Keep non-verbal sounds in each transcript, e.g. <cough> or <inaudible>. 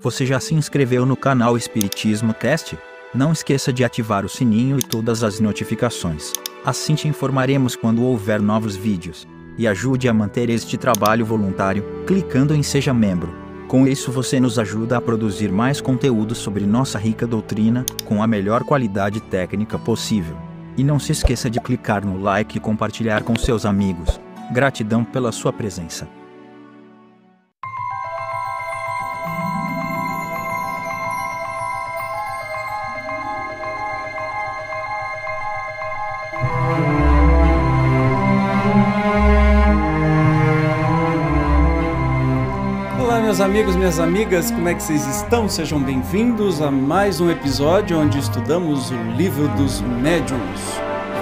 Você já se inscreveu no canal Espiritismo Cast? Não esqueça de ativar o sininho e todas as notificações. Assim te informaremos quando houver novos vídeos. E ajude a manter este trabalho voluntário, clicando em Seja Membro. Com isso você nos ajuda a produzir mais conteúdo sobre nossa rica doutrina, com a melhor qualidade técnica possível. E não se esqueça de clicar no like e compartilhar com seus amigos. Gratidão pela sua presença. minhas amigas, como é que vocês estão? Sejam bem-vindos a mais um episódio onde estudamos o livro dos médiums,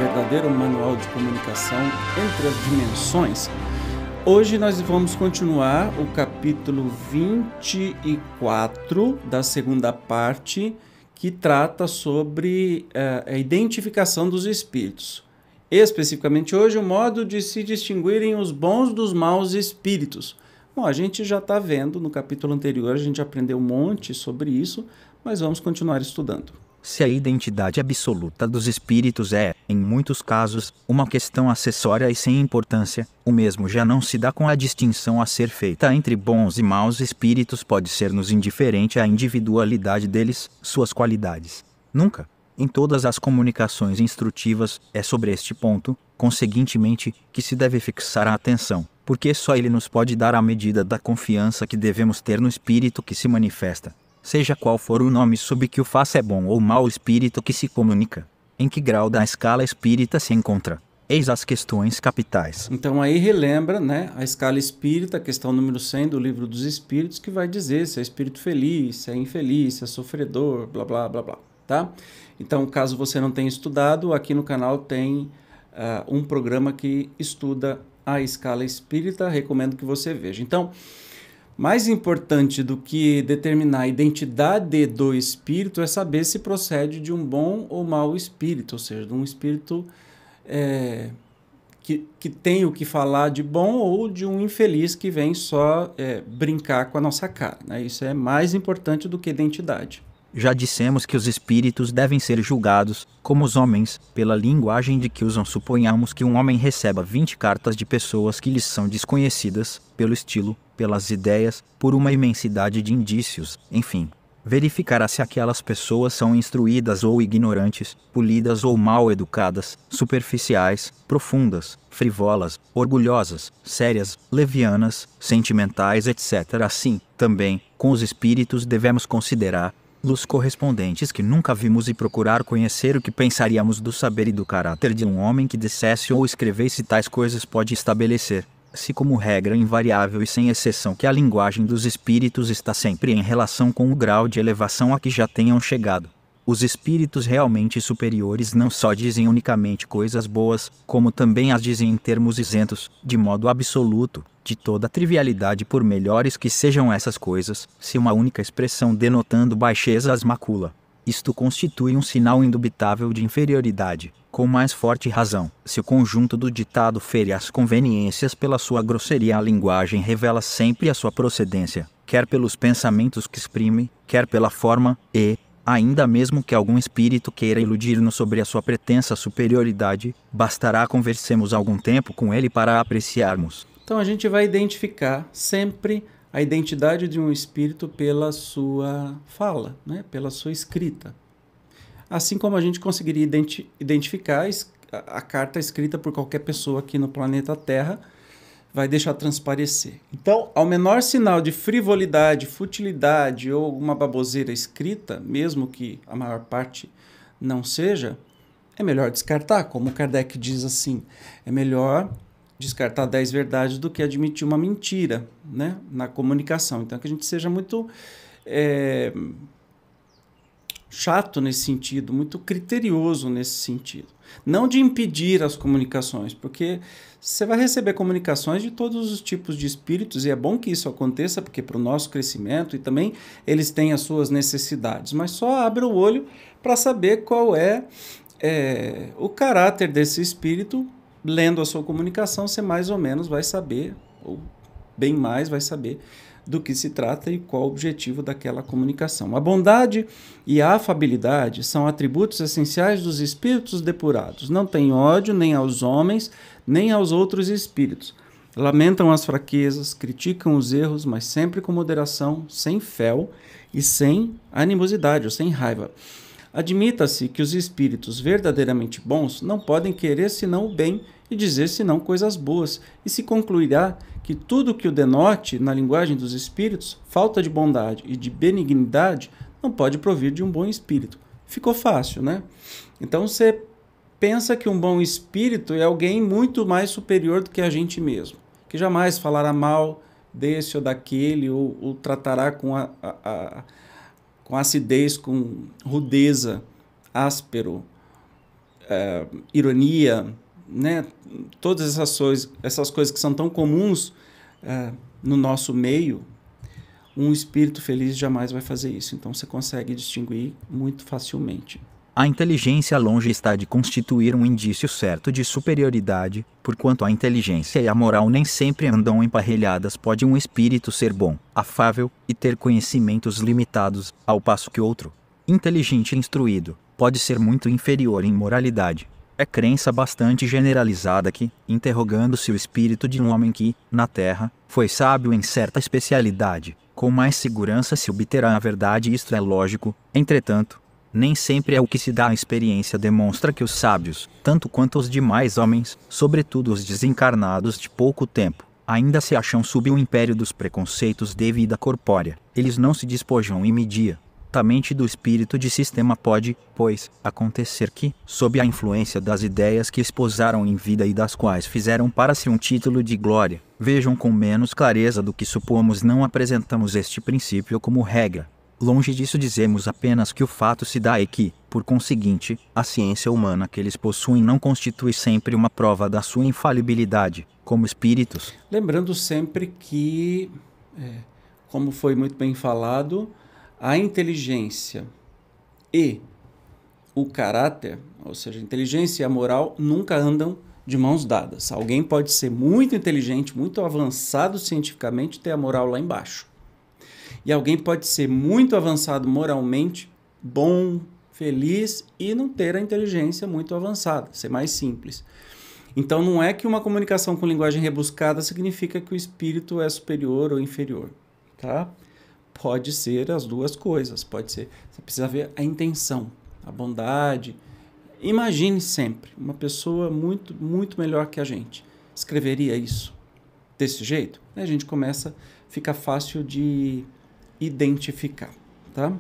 verdadeiro manual de comunicação entre as dimensões. Hoje nós vamos continuar o capítulo 24 da segunda parte, que trata sobre uh, a identificação dos espíritos. Especificamente hoje, o modo de se distinguirem os bons dos maus espíritos Bom, a gente já está vendo no capítulo anterior, a gente aprendeu um monte sobre isso, mas vamos continuar estudando. Se a identidade absoluta dos espíritos é, em muitos casos, uma questão acessória e sem importância, o mesmo já não se dá com a distinção a ser feita entre bons e maus espíritos, pode ser-nos indiferente à individualidade deles, suas qualidades. Nunca, em todas as comunicações instrutivas, é sobre este ponto, conseguintemente, que se deve fixar a atenção porque só Ele nos pode dar a medida da confiança que devemos ter no Espírito que se manifesta, seja qual for o nome sob que o faça é bom ou mau Espírito que se comunica, em que grau da escala espírita se encontra. Eis as questões capitais. Então aí relembra né, a escala espírita, a questão número 100 do livro dos espíritos, que vai dizer se é espírito feliz, se é infeliz, se é sofredor, blá blá blá blá. Tá? Então, caso você não tenha estudado, aqui no canal tem uh, um programa que estuda a escala espírita, recomendo que você veja. Então, mais importante do que determinar a identidade do espírito é saber se procede de um bom ou mau espírito, ou seja, de um espírito é, que, que tem o que falar de bom ou de um infeliz que vem só é, brincar com a nossa cara. Né? Isso é mais importante do que identidade já dissemos que os espíritos devem ser julgados, como os homens, pela linguagem de que usam. Suponhamos que um homem receba 20 cartas de pessoas que lhes são desconhecidas, pelo estilo, pelas ideias, por uma imensidade de indícios, enfim. Verificará se aquelas pessoas são instruídas ou ignorantes, polidas ou mal educadas, superficiais, profundas, frivolas, orgulhosas, sérias, levianas, sentimentais, etc. Assim, também, com os espíritos devemos considerar los correspondentes que nunca vimos e procurar conhecer o que pensaríamos do saber e do caráter de um homem que dissesse ou escrevesse tais coisas pode estabelecer, se como regra invariável e sem exceção que a linguagem dos espíritos está sempre em relação com o grau de elevação a que já tenham chegado. Os espíritos realmente superiores não só dizem unicamente coisas boas, como também as dizem em termos isentos, de modo absoluto, de toda trivialidade por melhores que sejam essas coisas, se uma única expressão denotando baixeza as macula. Isto constitui um sinal indubitável de inferioridade, com mais forte razão, se o conjunto do ditado fere as conveniências pela sua grosseria, a linguagem revela sempre a sua procedência, quer pelos pensamentos que exprime, quer pela forma, e, ainda mesmo que algum espírito queira iludir-nos sobre a sua pretensa superioridade, bastará conversemos algum tempo com ele para apreciarmos. Então a gente vai identificar sempre a identidade de um espírito pela sua fala, né? pela sua escrita. Assim como a gente conseguiria identi identificar a carta escrita por qualquer pessoa aqui no planeta Terra vai deixar transparecer. Então, ao menor sinal de frivolidade, futilidade ou alguma baboseira escrita, mesmo que a maior parte não seja, é melhor descartar, como Kardec diz assim, é melhor descartar 10 verdades do que admitir uma mentira né, na comunicação. Então, que a gente seja muito é, chato nesse sentido, muito criterioso nesse sentido não de impedir as comunicações, porque você vai receber comunicações de todos os tipos de espíritos e é bom que isso aconteça, porque para o nosso crescimento e também eles têm as suas necessidades, mas só abre o olho para saber qual é, é o caráter desse espírito. Lendo a sua comunicação, você mais ou menos vai saber, ou bem mais vai saber do que se trata e qual o objetivo daquela comunicação. A bondade e a afabilidade são atributos essenciais dos espíritos depurados. Não têm ódio nem aos homens, nem aos outros espíritos. Lamentam as fraquezas, criticam os erros, mas sempre com moderação, sem fel e sem animosidade ou sem raiva. Admita-se que os espíritos verdadeiramente bons não podem querer senão o bem e dizer senão coisas boas, e se concluirá que tudo que o denote, na linguagem dos espíritos, falta de bondade e de benignidade, não pode provir de um bom espírito. Ficou fácil, né? Então você pensa que um bom espírito é alguém muito mais superior do que a gente mesmo, que jamais falará mal desse ou daquele, ou, o tratará com, a, a, a, com acidez, com rudeza, áspero, é, ironia, né, todas essas coisas, essas coisas que são tão comuns é, no nosso meio, um espírito feliz jamais vai fazer isso. Então você consegue distinguir muito facilmente. A inteligência longe está de constituir um indício certo de superioridade, porquanto a inteligência e a moral nem sempre andam emparelhadas. Pode um espírito ser bom, afável e ter conhecimentos limitados, ao passo que outro, inteligente e instruído, pode ser muito inferior em moralidade, é crença bastante generalizada que, interrogando-se o espírito de um homem que, na Terra, foi sábio em certa especialidade, com mais segurança se obterá a verdade, isto é lógico, entretanto, nem sempre é o que se dá a experiência demonstra que os sábios, tanto quanto os demais homens, sobretudo os desencarnados de pouco tempo, ainda se acham sob o império dos preconceitos de vida corpórea. Eles não se despojam e mediam diretamente do espírito de sistema pode, pois, acontecer que, sob a influência das ideias que esposaram em vida e das quais fizeram para si um título de glória, vejam com menos clareza do que supomos não apresentamos este princípio como regra. Longe disso dizemos apenas que o fato se dá e que, por conseguinte, a ciência humana que eles possuem não constitui sempre uma prova da sua infalibilidade, como espíritos. Lembrando sempre que, é, como foi muito bem falado, a inteligência e o caráter, ou seja, a inteligência e a moral, nunca andam de mãos dadas. Alguém pode ser muito inteligente, muito avançado cientificamente, ter a moral lá embaixo. E alguém pode ser muito avançado moralmente, bom, feliz e não ter a inteligência muito avançada, ser mais simples. Então não é que uma comunicação com linguagem rebuscada significa que o espírito é superior ou inferior, tá? Pode ser as duas coisas, pode ser. Você precisa ver a intenção, a bondade. Imagine sempre uma pessoa muito, muito melhor que a gente. Escreveria isso desse jeito? A gente começa, fica fácil de identificar, tá?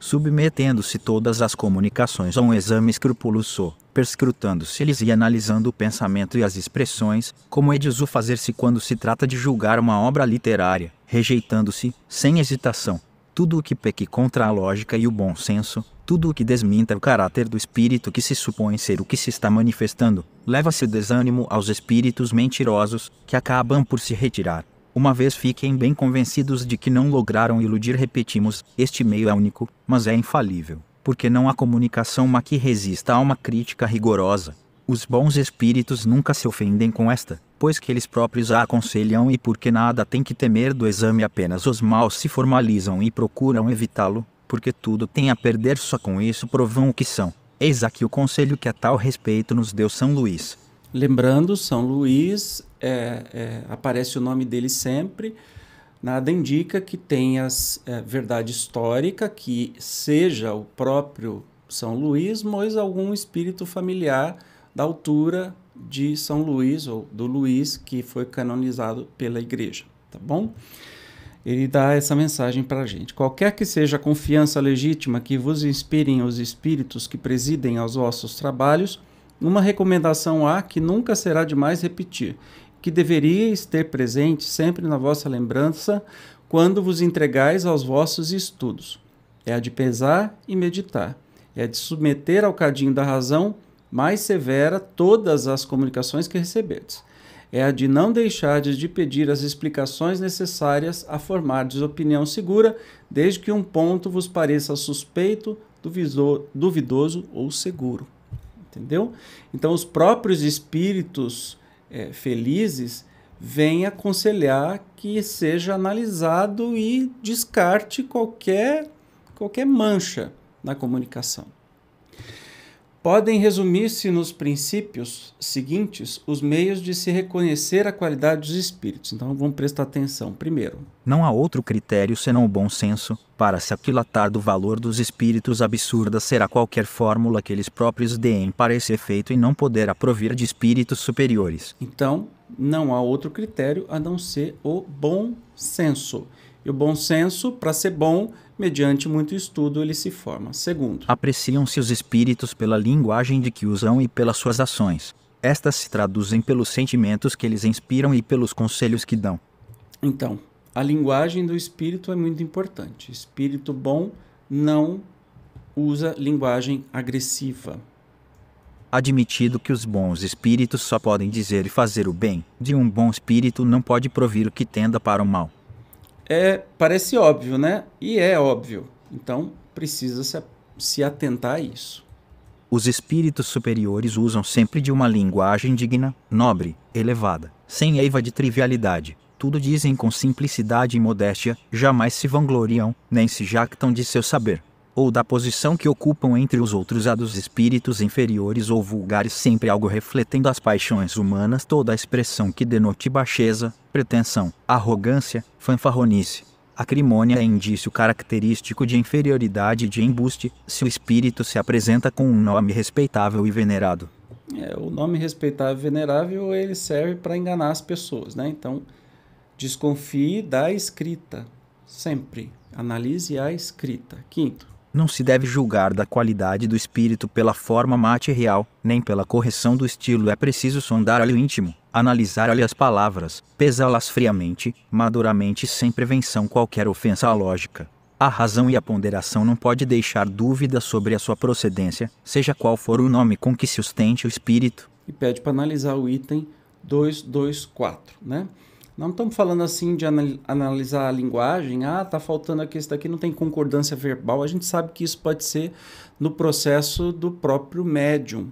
Submetendo-se todas as comunicações a um exame escrupuloso perscrutando-se-lhes e analisando o pensamento e as expressões, como é de uso fazer-se quando se trata de julgar uma obra literária, rejeitando-se, sem hesitação, tudo o que peque contra a lógica e o bom senso, tudo o que desminta o caráter do espírito que se supõe ser o que se está manifestando, leva-se o desânimo aos espíritos mentirosos, que acabam por se retirar. Uma vez fiquem bem convencidos de que não lograram iludir, repetimos: este meio é único, mas é infalível porque não há comunicação má que resista a uma crítica rigorosa. Os bons espíritos nunca se ofendem com esta, pois que eles próprios a aconselham e porque nada tem que temer do exame apenas os maus se formalizam e procuram evitá-lo, porque tudo tem a perder só com isso provam o que são. Eis aqui o conselho que a tal respeito nos deu São Luís. Lembrando, São Luís, é, é, aparece o nome dele sempre, nada indica que tenha é, verdade histórica que seja o próprio São Luís, mas algum espírito familiar da altura de São Luís ou do Luís que foi canonizado pela igreja, tá bom? Ele dá essa mensagem para a gente. Qualquer que seja a confiança legítima que vos inspirem os espíritos que presidem aos vossos trabalhos, uma recomendação há que nunca será demais repetir, que deveríeis ter presente sempre na vossa lembrança quando vos entregais aos vossos estudos. É a de pesar e meditar, é a de submeter ao cadinho da razão mais severa todas as comunicações que receberdes. É a de não deixardes de pedir as explicações necessárias a formardes opinião segura, desde que um ponto vos pareça suspeito, duvidoso ou seguro. Entendeu? Então, os próprios espíritos é, felizes, vem aconselhar que seja analisado e descarte qualquer, qualquer mancha na comunicação podem resumir-se nos princípios seguintes os meios de se reconhecer a qualidade dos espíritos. Então vamos prestar atenção. Primeiro, não há outro critério senão o bom senso para se aquilatar do valor dos espíritos absurda será qualquer fórmula que eles próprios deem para esse efeito e não poder provir de espíritos superiores. Então, não há outro critério a não ser o bom senso. E o bom senso, para ser bom, mediante muito estudo ele se forma. Segundo, apreciam-se os espíritos pela linguagem de que usam e pelas suas ações. Estas se traduzem pelos sentimentos que eles inspiram e pelos conselhos que dão. Então, a linguagem do espírito é muito importante. Espírito bom não usa linguagem agressiva. Admitido que os bons espíritos só podem dizer e fazer o bem, de um bom espírito não pode provir o que tenda para o mal é, parece óbvio, né? E é óbvio. Então, precisa se, se atentar a isso. Os espíritos superiores usam sempre de uma linguagem digna, nobre, elevada, sem eiva de trivialidade. Tudo dizem com simplicidade e modéstia, jamais se vangloriam, nem se jactam de seu saber ou da posição que ocupam entre os outros a dos espíritos inferiores ou vulgares, sempre algo refletindo as paixões humanas, toda a expressão que denote baixeza, pretensão, arrogância, fanfarronice. Acrimônia é indício característico de inferioridade e de embuste, se o espírito se apresenta com um nome respeitável e venerado. É, o nome respeitável e venerável ele serve para enganar as pessoas, né? Então, desconfie da escrita, sempre. Analise a escrita. Quinto, não se deve julgar da qualidade do espírito pela forma material, nem pela correção do estilo. É preciso sondar ali o íntimo, analisar ali as palavras, pesá-las friamente, maduramente sem prevenção qualquer ofensa à lógica. A razão e a ponderação não pode deixar dúvida sobre a sua procedência, seja qual for o nome com que se sustente o espírito. E pede para analisar o item 224, né? Não estamos falando assim de analisar a linguagem, ah, tá faltando aqui, isso daqui não tem concordância verbal. A gente sabe que isso pode ser no processo do próprio médium.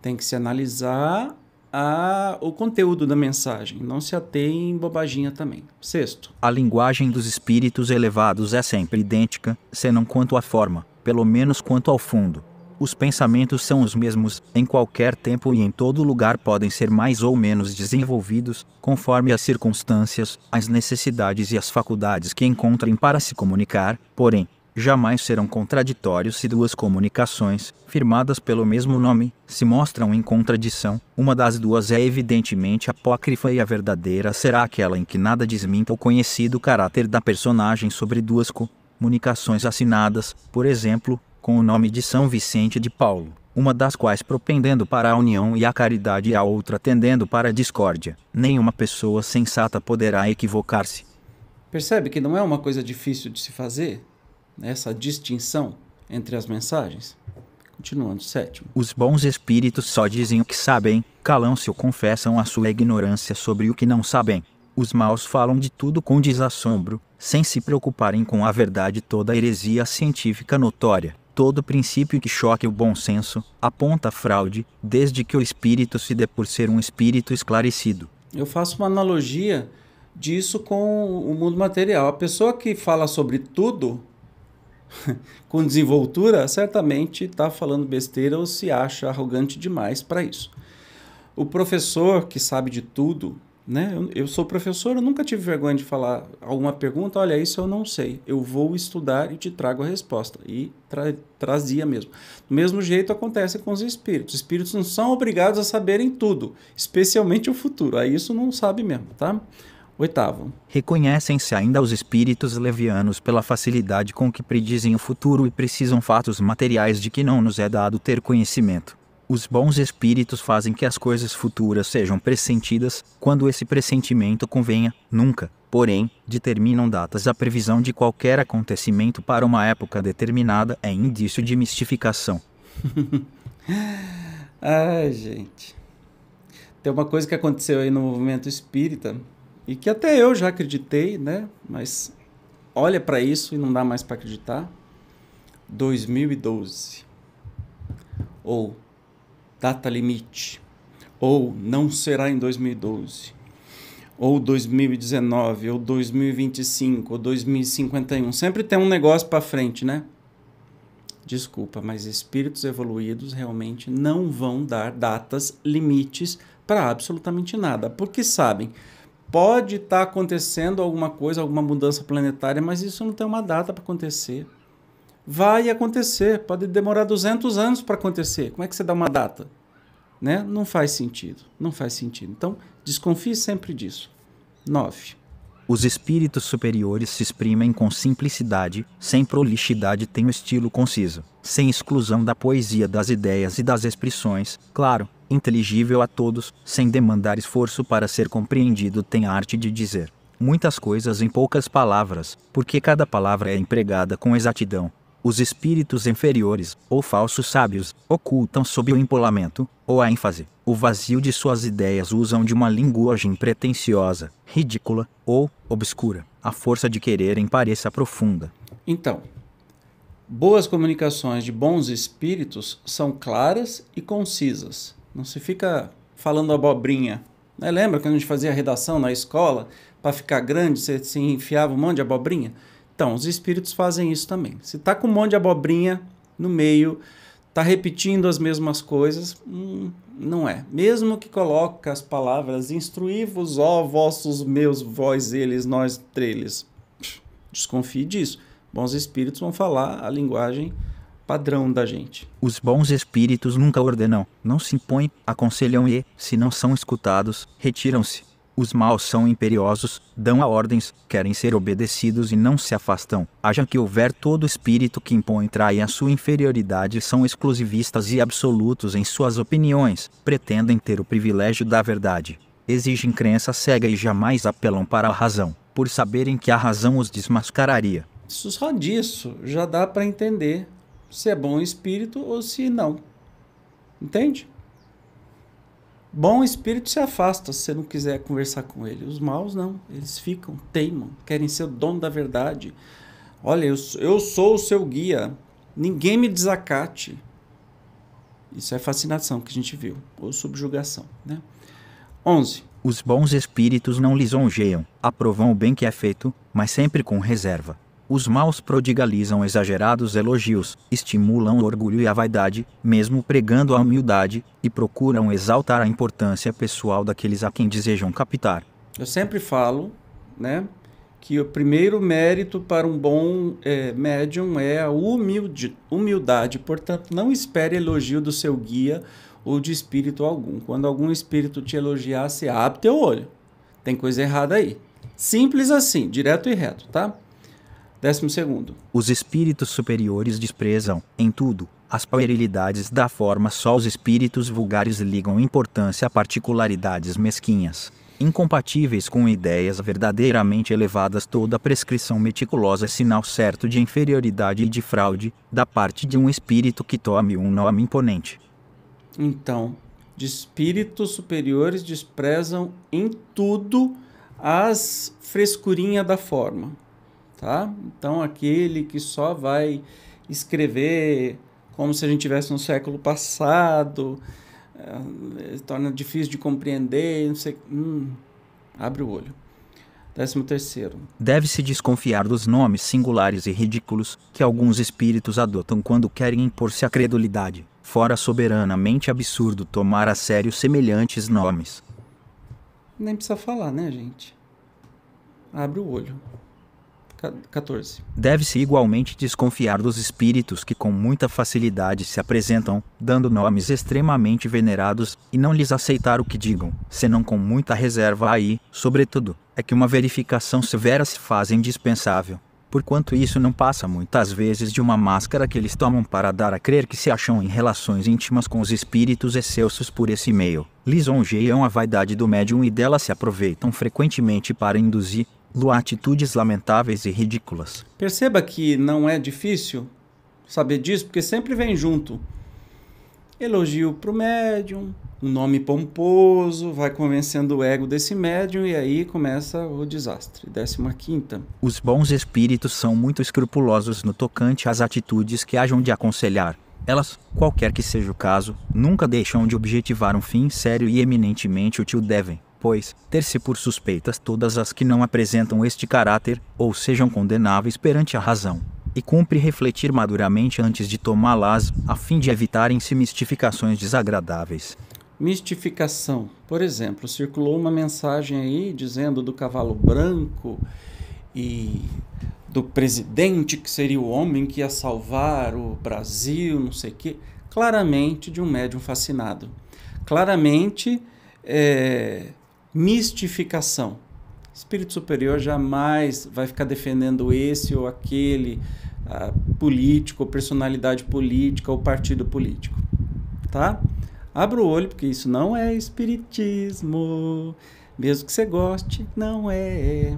Tem que se analisar a, o conteúdo da mensagem, não se atém em bobaginha também. Sexto. A linguagem dos espíritos elevados é sempre idêntica, senão quanto à forma, pelo menos quanto ao fundo. Os pensamentos são os mesmos, em qualquer tempo e em todo lugar podem ser mais ou menos desenvolvidos, conforme as circunstâncias, as necessidades e as faculdades que encontrem para se comunicar, porém, jamais serão contraditórios se duas comunicações, firmadas pelo mesmo nome, se mostram em contradição. Uma das duas é evidentemente apócrifa e a verdadeira será aquela em que nada desminta o conhecido caráter da personagem sobre duas comunicações assinadas, por exemplo, com o nome de São Vicente de Paulo, uma das quais propendendo para a união e a caridade e a outra tendendo para a discórdia. Nenhuma pessoa sensata poderá equivocar-se. Percebe que não é uma coisa difícil de se fazer, né, essa distinção entre as mensagens? Continuando, sétimo. Os bons espíritos só dizem o que sabem, calam-se ou confessam a sua ignorância sobre o que não sabem. Os maus falam de tudo com desassombro, sem se preocuparem com a verdade toda a heresia científica notória. Todo princípio que choque o bom senso aponta a fraude, desde que o espírito se dê por ser um espírito esclarecido. Eu faço uma analogia disso com o mundo material. A pessoa que fala sobre tudo <laughs> com desenvoltura, certamente está falando besteira ou se acha arrogante demais para isso. O professor que sabe de tudo, né? Eu, eu sou professor, eu nunca tive vergonha de falar alguma pergunta, olha, isso eu não sei. Eu vou estudar e te trago a resposta. E tra trazia mesmo. Do mesmo jeito acontece com os espíritos. espíritos não são obrigados a saberem tudo, especialmente o futuro. Aí isso não sabe mesmo, tá? Oitavo. Reconhecem-se ainda os espíritos levianos pela facilidade com que predizem o futuro e precisam fatos materiais de que não nos é dado ter conhecimento os bons espíritos fazem que as coisas futuras sejam pressentidas quando esse pressentimento convenha, nunca, porém, determinam datas. A previsão de qualquer acontecimento para uma época determinada é indício de mistificação. <laughs> Ai, gente. Tem uma coisa que aconteceu aí no movimento espírita e que até eu já acreditei, né? Mas olha para isso e não dá mais para acreditar. 2012 ou data limite, ou não será em 2012, ou 2019, ou 2025, ou 2051. Sempre tem um negócio para frente, né? Desculpa, mas espíritos evoluídos realmente não vão dar datas limites para absolutamente nada, porque sabem, pode estar tá acontecendo alguma coisa, alguma mudança planetária, mas isso não tem uma data para acontecer vai acontecer, pode demorar 200 anos para acontecer. Como é que você dá uma data? Né? Não faz sentido, não faz sentido. Então, desconfie sempre disso. 9. Os espíritos superiores se exprimem com simplicidade, sem prolixidade, têm um estilo conciso, sem exclusão da poesia das ideias e das expressões, claro, inteligível a todos, sem demandar esforço para ser compreendido, tem a arte de dizer muitas coisas em poucas palavras, porque cada palavra é empregada com exatidão, os espíritos inferiores, ou falsos sábios, ocultam sob o empolamento, ou a ênfase, o vazio de suas ideias usam de uma linguagem pretensiosa, ridícula ou obscura, a força de quererem pareça profunda. Então, boas comunicações de bons espíritos são claras e concisas. Não se fica falando abobrinha. Né? Lembra quando a gente fazia redação na escola? Para ficar grande, você se enfiava um monte de abobrinha? Então, os espíritos fazem isso também. Se tá com um monte de abobrinha no meio, tá repetindo as mesmas coisas, hum, não é. Mesmo que coloque as palavras instruí-vos, ó vossos meus, vós eles, nós treles. Desconfie disso. Bons espíritos vão falar a linguagem padrão da gente. Os bons espíritos nunca ordenam, não se impõem, aconselham e, se não são escutados, retiram-se. Os maus são imperiosos, dão a ordens, querem ser obedecidos e não se afastam. Haja que houver todo espírito que impõe trai a sua inferioridade são exclusivistas e absolutos em suas opiniões, pretendem ter o privilégio da verdade. Exigem crença cega e jamais apelam para a razão, por saberem que a razão os desmascararia. Só disso já dá para entender se é bom espírito ou se não. Entende? Bom espírito se afasta se você não quiser conversar com ele. Os maus não, eles ficam, teimam, querem ser o dono da verdade. Olha, eu, eu sou o seu guia, ninguém me desacate. Isso é fascinação que a gente viu, ou subjugação. Né? 11. Os bons espíritos não lisonjeiam, aprovam o bem que é feito, mas sempre com reserva. Os maus prodigalizam exagerados elogios, estimulam o orgulho e a vaidade, mesmo pregando a humildade, e procuram exaltar a importância pessoal daqueles a quem desejam captar. Eu sempre falo, né, que o primeiro mérito para um bom é, médium é a humilde, humildade. Portanto, não espere elogio do seu guia ou de espírito algum. Quando algum espírito te elogiar, se abre teu olho. Tem coisa errada aí. Simples assim, direto e reto, tá? Décimo segundo. Os espíritos superiores desprezam, em tudo, as puerilidades da forma só os espíritos vulgares ligam importância a particularidades mesquinhas, incompatíveis com ideias verdadeiramente elevadas. Toda prescrição meticulosa é sinal certo de inferioridade e de fraude, da parte de um espírito que tome um nome imponente. Então, de espíritos superiores desprezam em tudo as frescurinhas da forma tá? Então aquele que só vai escrever como se a gente tivesse no século passado, é, torna difícil de compreender, não sei, hum, abre o olho. Décimo terceiro. Deve-se desconfiar dos nomes singulares e ridículos que alguns espíritos adotam quando querem impor-se a credulidade, fora soberanamente absurdo tomar a sério semelhantes nomes. Nem precisa falar, né, gente? Abre o olho. 14. Deve-se igualmente desconfiar dos espíritos que com muita facilidade se apresentam, dando nomes extremamente venerados, e não lhes aceitar o que digam, senão com muita reserva aí, sobretudo, é que uma verificação severa se faz indispensável. Porquanto isso não passa muitas vezes de uma máscara que eles tomam para dar a crer que se acham em relações íntimas com os espíritos excelsos por esse meio, lisonjeiam a vaidade do médium e dela se aproveitam frequentemente para induzir, do atitudes lamentáveis e ridículas. Perceba que não é difícil saber disso, porque sempre vem junto. Elogio para o médium, um nome pomposo, vai convencendo o ego desse médium e aí começa o desastre. Décima quinta. Os bons espíritos são muito escrupulosos no tocante às atitudes que hajam de aconselhar. Elas, qualquer que seja o caso, nunca deixam de objetivar um fim sério e eminentemente útil devem, pois, ter-se por suspeitas todas as que não apresentam este caráter, ou sejam condenáveis perante a razão. E cumpre refletir maduramente antes de tomá-las, a fim de evitarem-se mistificações desagradáveis. Mistificação. Por exemplo, circulou uma mensagem aí dizendo do cavalo branco e do presidente que seria o homem que ia salvar o Brasil, não sei o quê, claramente de um médium fascinado. Claramente é, mistificação. Espírito superior jamais vai ficar defendendo esse ou aquele uh, político, personalidade política, ou partido político, tá? Abra o olho, porque isso não é espiritismo. Mesmo que você goste, não é.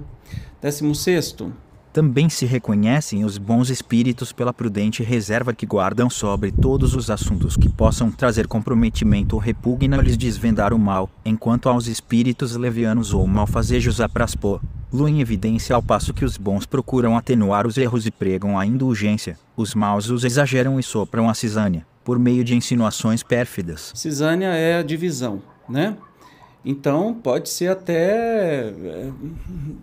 Décimo sexto, também se reconhecem os bons espíritos pela prudente reserva que guardam sobre todos os assuntos que possam trazer comprometimento ou repugna lhes desvendar o mal, enquanto aos espíritos levianos ou malfazejos apraspo, lua em evidência ao passo que os bons procuram atenuar os erros e pregam a indulgência, os maus os exageram e sopram a cisânia, por meio de insinuações pérfidas. Cisânia é a divisão, né? Então, pode ser até é,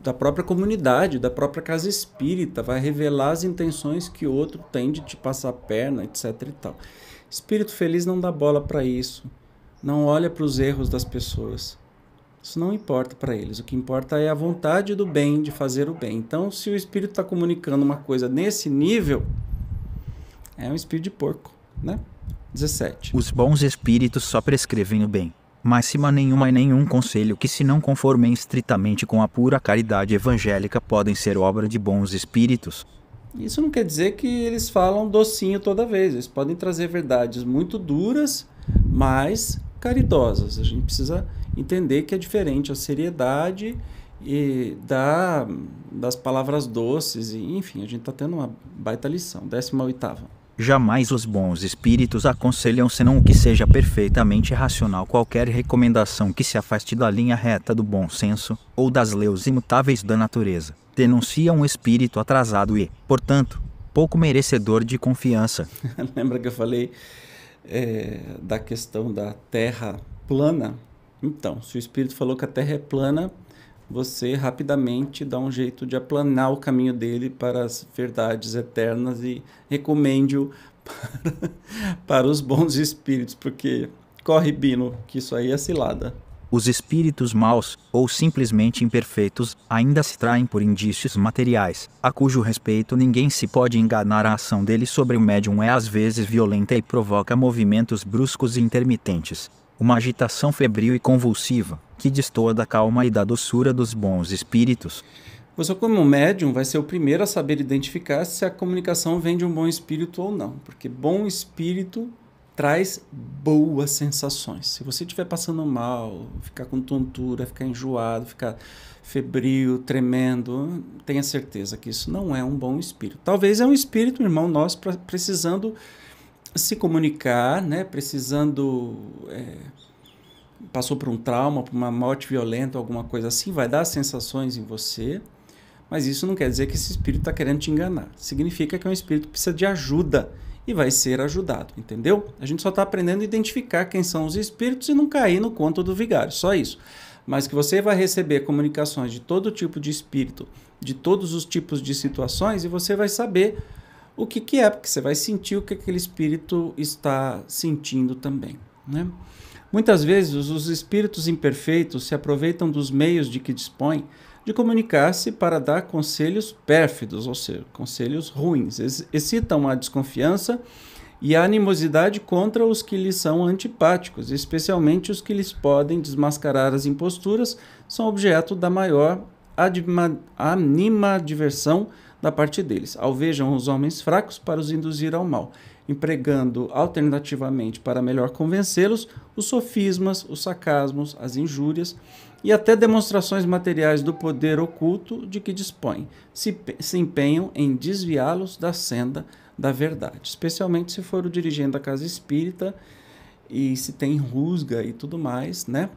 da própria comunidade, da própria casa espírita, vai revelar as intenções que outro tem de te passar a perna, etc e tal. Espírito feliz não dá bola para isso. Não olha para os erros das pessoas. Isso não importa para eles. O que importa é a vontade do bem, de fazer o bem. Então, se o espírito está comunicando uma coisa nesse nível, é um espírito de porco, né? 17. Os bons espíritos só prescrevem o bem mas cima nenhuma e nenhum conselho que se não conformem estritamente com a pura caridade evangélica podem ser obra de bons espíritos. Isso não quer dizer que eles falam docinho toda vez. Eles podem trazer verdades muito duras, mas caridosas. A gente precisa entender que é diferente a seriedade e da, das palavras doces. E, enfim, a gente está tendo uma baita lição. 18 oitava. Jamais os bons espíritos aconselham senão o que seja perfeitamente racional qualquer recomendação que se afaste da linha reta do bom senso ou das leis imutáveis da natureza. Denuncia um espírito atrasado e, portanto, pouco merecedor de confiança. <laughs> Lembra que eu falei é, da questão da terra plana? Então, se o espírito falou que a terra é plana, você rapidamente dá um jeito de aplanar o caminho dele para as verdades eternas e recomende-o <laughs> para, para os bons espíritos, porque corre, Bino, que isso aí é cilada. Os espíritos maus, ou simplesmente imperfeitos, ainda se traem por indícios materiais, a cujo respeito ninguém se pode enganar. A ação dele sobre o médium é às vezes violenta e provoca movimentos bruscos e intermitentes, uma agitação febril e convulsiva, que destoa da calma e da doçura dos bons espíritos. Você, como médium, vai ser o primeiro a saber identificar se a comunicação vem de um bom espírito ou não, porque bom espírito traz boas sensações. Se você estiver passando mal, ficar com tontura, ficar enjoado, ficar febril, tremendo, tenha certeza que isso não é um bom espírito. Talvez é um espírito, irmão nosso, precisando se comunicar, né? Precisando. É, passou por um trauma, por uma morte violenta, alguma coisa assim, vai dar sensações em você. Mas isso não quer dizer que esse espírito está querendo te enganar. Significa que é um espírito que precisa de ajuda e vai ser ajudado, entendeu? A gente só está aprendendo a identificar quem são os espíritos e não cair no conto do vigário, só isso. Mas que você vai receber comunicações de todo tipo de espírito, de todos os tipos de situações, e você vai saber o que, que é, porque você vai sentir o que aquele espírito está sentindo também. Né? Muitas vezes, os espíritos imperfeitos se aproveitam dos meios de que dispõem de comunicar-se para dar conselhos pérfidos, ou seja, conselhos ruins. Ex excitam a desconfiança e a animosidade contra os que lhes são antipáticos, especialmente os que lhes podem desmascarar as imposturas, são objeto da maior anima diversão da parte deles. Alvejam os homens fracos para os induzir ao mal, empregando alternativamente para melhor convencê-los os sofismas, os sarcasmos, as injúrias e até demonstrações materiais do poder oculto de que dispõem, se, se empenham em desviá-los da senda da verdade, especialmente se for o dirigente da casa espírita e se tem rusga e tudo mais, né?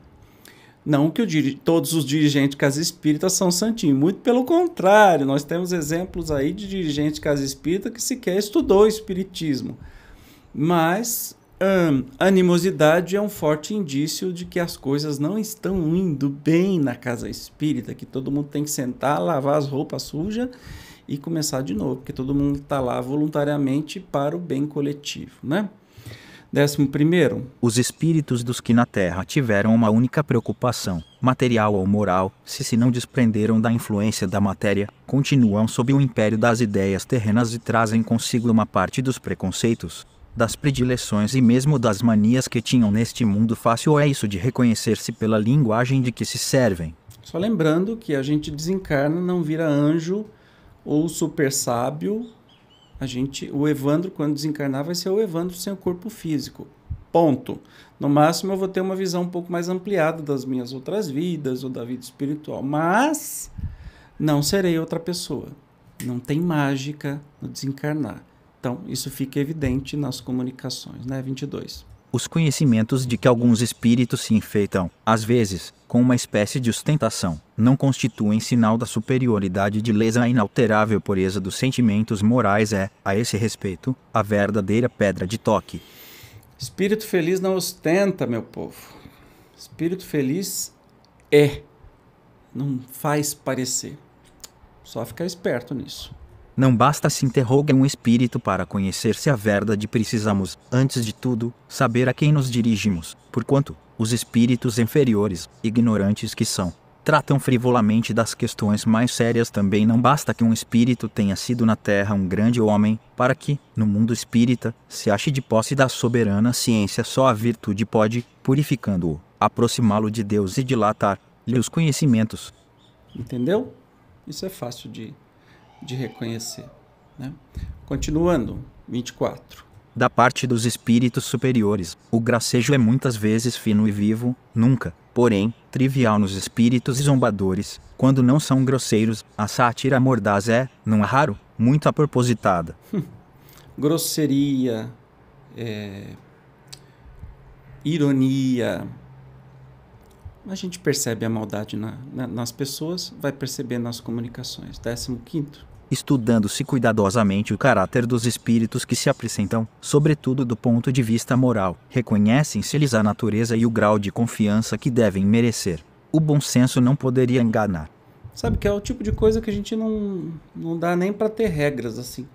Não que todos os dirigentes de casa espírita são santinhos, muito pelo contrário, nós temos exemplos aí de dirigentes de casa espírita que sequer estudou espiritismo. Mas hum, animosidade é um forte indício de que as coisas não estão indo bem na casa espírita, que todo mundo tem que sentar, lavar as roupas sujas e começar de novo, porque todo mundo está lá voluntariamente para o bem coletivo, né? Décimo primeiro. Os espíritos dos que na terra tiveram uma única preocupação, material ou moral, se se não desprenderam da influência da matéria, continuam sob o império das ideias terrenas e trazem consigo uma parte dos preconceitos, das predileções e mesmo das manias que tinham neste mundo fácil é isso de reconhecer-se pela linguagem de que se servem. Só lembrando que a gente desencarna, não vira anjo ou super sábio a gente, o Evandro, quando desencarnar, vai ser o Evandro sem o corpo físico. Ponto. No máximo, eu vou ter uma visão um pouco mais ampliada das minhas outras vidas ou da vida espiritual, mas não serei outra pessoa. Não tem mágica no desencarnar. Então, isso fica evidente nas comunicações, né? 22 os conhecimentos de que alguns espíritos se enfeitam, às vezes, com uma espécie de ostentação, não constituem sinal da superioridade de lesa a inalterável pureza dos sentimentos morais é, a esse respeito, a verdadeira pedra de toque. Espírito feliz não ostenta, meu povo. Espírito feliz é, não faz parecer. Só ficar esperto nisso. Não basta se interrogar um espírito para conhecer-se a verdade, precisamos, antes de tudo, saber a quem nos dirigimos, porquanto, os espíritos inferiores, ignorantes que são, tratam frivolamente das questões mais sérias também não basta que um espírito tenha sido na terra um grande homem, para que, no mundo espírita, se ache de posse da soberana ciência só a virtude pode, purificando-o, aproximá-lo de Deus e dilatar-lhe os conhecimentos. Entendeu? Isso é fácil de de reconhecer. Né? Continuando, 24. Da parte dos espíritos superiores, o gracejo é muitas vezes fino e vivo, nunca, porém, trivial nos espíritos zombadores, quando não são grosseiros, a sátira mordaz é, não é raro, muito apropositada. <laughs> Grosseria, é... ironia. A gente percebe a maldade na, na, nas pessoas, vai perceber nas comunicações. Décimo quinto estudando-se cuidadosamente o caráter dos espíritos que se apresentam, sobretudo do ponto de vista moral, reconhecem-se-lhes a natureza e o grau de confiança que devem merecer. O bom senso não poderia enganar. Sabe que é o tipo de coisa que a gente não, não dá nem para ter regras assim.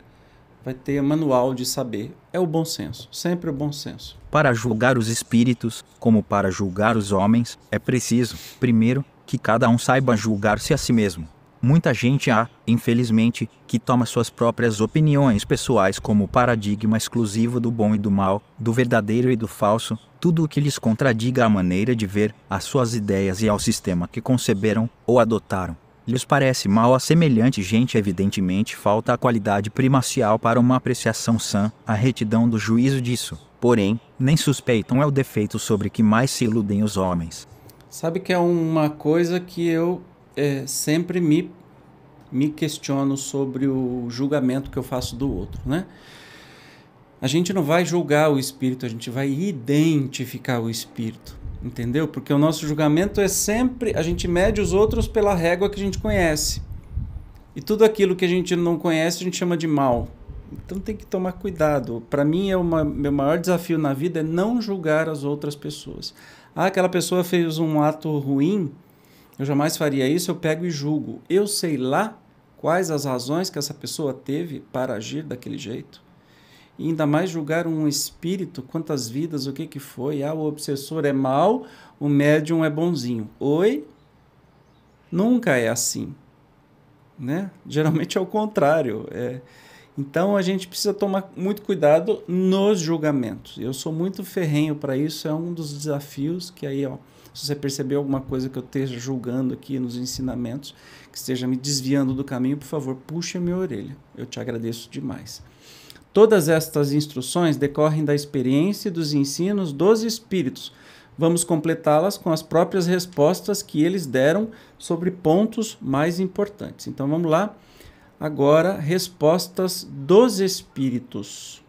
Vai ter manual de saber. É o bom senso, sempre o bom senso. Para julgar os espíritos, como para julgar os homens, é preciso, primeiro, que cada um saiba julgar-se a si mesmo Muita gente há, infelizmente, que toma suas próprias opiniões pessoais como paradigma exclusivo do bom e do mal, do verdadeiro e do falso, tudo o que lhes contradiga a maneira de ver, as suas ideias e ao sistema que conceberam ou adotaram. Lhes parece mal a semelhante gente, evidentemente falta a qualidade primacial para uma apreciação sã, a retidão do juízo disso, porém, nem suspeitam é o defeito sobre que mais se iludem os homens. Sabe que é uma coisa que eu é, sempre me, me questiono sobre o julgamento que eu faço do outro, né? A gente não vai julgar o espírito, a gente vai identificar o espírito, entendeu? Porque o nosso julgamento é sempre a gente mede os outros pela régua que a gente conhece. E tudo aquilo que a gente não conhece, a gente chama de mal. Então tem que tomar cuidado. Para mim, é uma, meu maior desafio na vida é não julgar as outras pessoas. Ah, aquela pessoa fez um ato ruim, eu jamais faria isso, eu pego e julgo. Eu sei lá quais as razões que essa pessoa teve para agir daquele jeito. E ainda mais julgar um espírito, quantas vidas, o que que foi. Ah, o obsessor é mal, o médium é bonzinho. Oi? Nunca é assim. Né? Geralmente é o contrário. É... Então a gente precisa tomar muito cuidado nos julgamentos. Eu sou muito ferrenho para isso, é um dos desafios que aí, ó se você perceber alguma coisa que eu esteja julgando aqui nos ensinamentos, que esteja me desviando do caminho, por favor, puxe a minha orelha. Eu te agradeço demais. Todas estas instruções decorrem da experiência e dos ensinos dos espíritos. Vamos completá-las com as próprias respostas que eles deram sobre pontos mais importantes. Então vamos lá. Agora, respostas dos espíritos.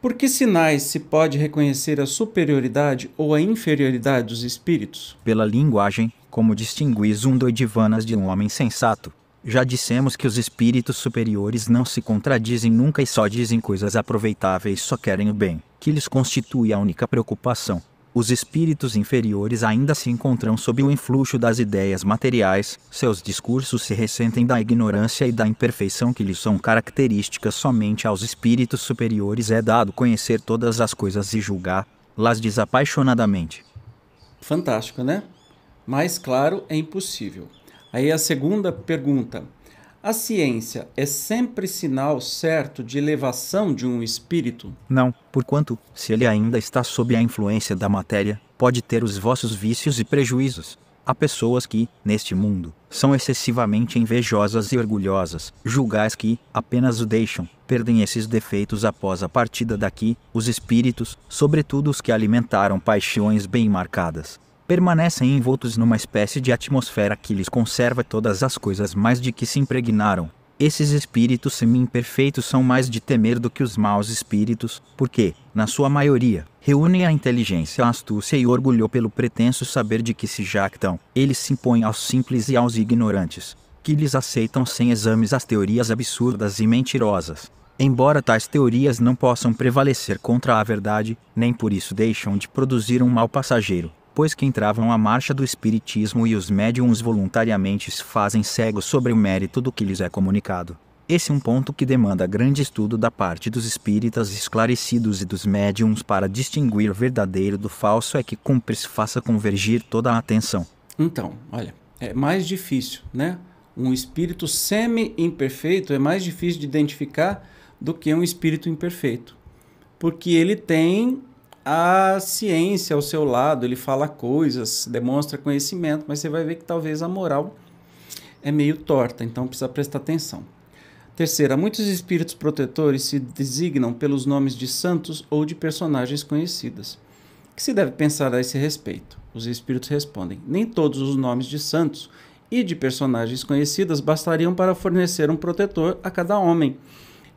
Por que sinais se pode reconhecer a superioridade ou a inferioridade dos espíritos? Pela linguagem, como distinguis um doidivanas de um homem sensato. Já dissemos que os espíritos superiores não se contradizem nunca e só dizem coisas aproveitáveis, só querem o bem, que lhes constitui a única preocupação os espíritos inferiores ainda se encontram sob o influxo das ideias materiais, seus discursos se ressentem da ignorância e da imperfeição que lhes são características. Somente aos espíritos superiores é dado conhecer todas as coisas e julgar-las desapaixonadamente. Fantástico, né? Mas claro, é impossível. Aí a segunda pergunta a ciência é sempre sinal certo de elevação de um espírito? Não, porquanto, se ele ainda está sob a influência da matéria, pode ter os vossos vícios e prejuízos. Há pessoas que, neste mundo, são excessivamente invejosas e orgulhosas, julgais que, apenas o deixam, perdem esses defeitos após a partida daqui, os espíritos, sobretudo os que alimentaram paixões bem marcadas, permanecem envoltos numa espécie de atmosfera que lhes conserva todas as coisas mais de que se impregnaram. Esses espíritos semi-imperfeitos são mais de temer do que os maus espíritos, porque, na sua maioria, reúnem a inteligência, a astúcia e orgulho pelo pretenso saber de que se jactam. Eles se impõem aos simples e aos ignorantes, que lhes aceitam sem exames as teorias absurdas e mentirosas. Embora tais teorias não possam prevalecer contra a verdade, nem por isso deixam de produzir um mal passageiro pois que entravam a marcha do espiritismo e os médiums voluntariamente se fazem cegos sobre o mérito do que lhes é comunicado. Esse é um ponto que demanda grande estudo da parte dos espíritas esclarecidos e dos médiums para distinguir o verdadeiro do falso é que cumpre se faça convergir toda a atenção. Então, olha, é mais difícil, né? Um espírito semi-imperfeito é mais difícil de identificar do que um espírito imperfeito, porque ele tem a ciência ao seu lado, ele fala coisas, demonstra conhecimento, mas você vai ver que talvez a moral é meio torta, então precisa prestar atenção. Terceira, muitos espíritos protetores se designam pelos nomes de santos ou de personagens conhecidas. O que se deve pensar a esse respeito? Os espíritos respondem: nem todos os nomes de santos e de personagens conhecidas bastariam para fornecer um protetor a cada homem.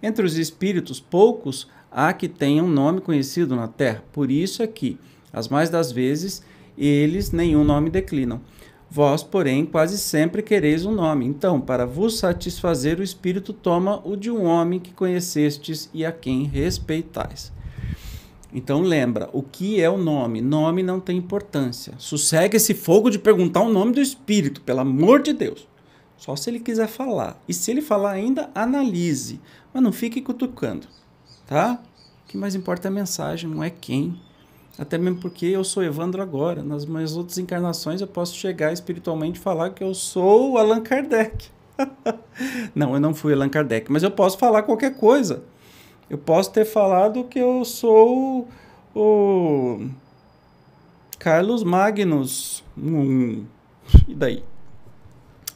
Entre os espíritos, poucos a que tenha um nome conhecido na terra. Por isso é que, as mais das vezes, eles nenhum nome declinam. Vós, porém, quase sempre quereis um nome. Então, para vos satisfazer, o Espírito toma o de um homem que conhecestes e a quem respeitais. Então lembra, o que é o nome? Nome não tem importância. Sossegue esse fogo de perguntar o nome do Espírito, pelo amor de Deus. Só se ele quiser falar. E se ele falar ainda, analise, mas não fique cutucando tá? O que mais importa é a mensagem, não é quem. Até mesmo porque eu sou Evandro agora. Nas minhas outras encarnações eu posso chegar espiritualmente e falar que eu sou Allan Kardec. <laughs> não, eu não fui Allan Kardec, mas eu posso falar qualquer coisa. Eu posso ter falado que eu sou o Carlos Magnus. Hum, e daí?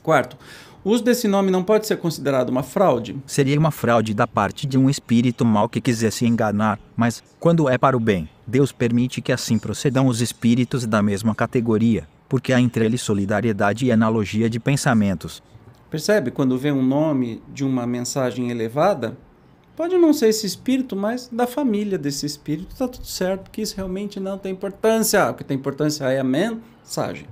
Quarto, o uso desse nome não pode ser considerado uma fraude? Seria uma fraude da parte de um espírito mal que quisesse enganar, mas, quando é para o bem, Deus permite que assim procedam os espíritos da mesma categoria, porque há entre eles solidariedade e analogia de pensamentos. Percebe quando vê um nome de uma mensagem elevada? Pode não ser esse espírito, mas da família desse espírito está tudo certo, porque isso realmente não tem importância. O que tem importância é a mensagem.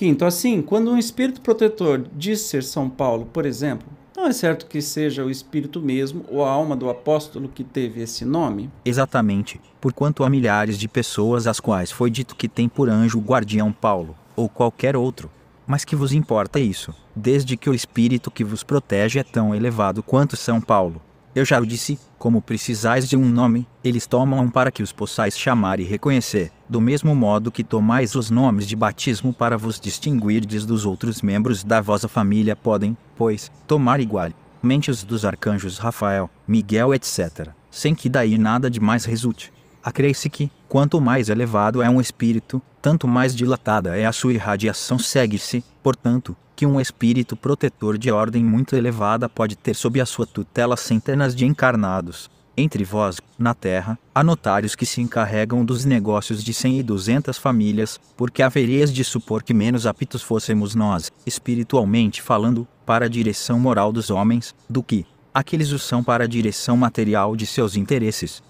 Quinto, então, assim, quando um espírito protetor diz ser São Paulo, por exemplo, não é certo que seja o espírito mesmo ou a alma do apóstolo que teve esse nome? Exatamente, porquanto há milhares de pessoas às quais foi dito que tem por anjo o guardião Paulo, ou qualquer outro. Mas que vos importa isso, desde que o espírito que vos protege é tão elevado quanto São Paulo? Eu já o disse, como precisais de um nome, eles tomam um para que os possais chamar e reconhecer, do mesmo modo que tomais os nomes de batismo para vos distinguirdes dos outros membros da vossa família podem, pois, tomar igual, mentes dos arcanjos Rafael, Miguel etc., sem que daí nada de mais resulte. Acreia-se que, quanto mais elevado é um espírito, tanto mais dilatada é a sua irradiação segue-se, portanto, que um espírito protetor de ordem muito elevada pode ter sob a sua tutela centenas de encarnados, entre vós, na terra, há notários que se encarregam dos negócios de 100 e 200 famílias, porque haverias de supor que menos aptos fôssemos nós, espiritualmente falando, para a direção moral dos homens, do que aqueles o são para a direção material de seus interesses.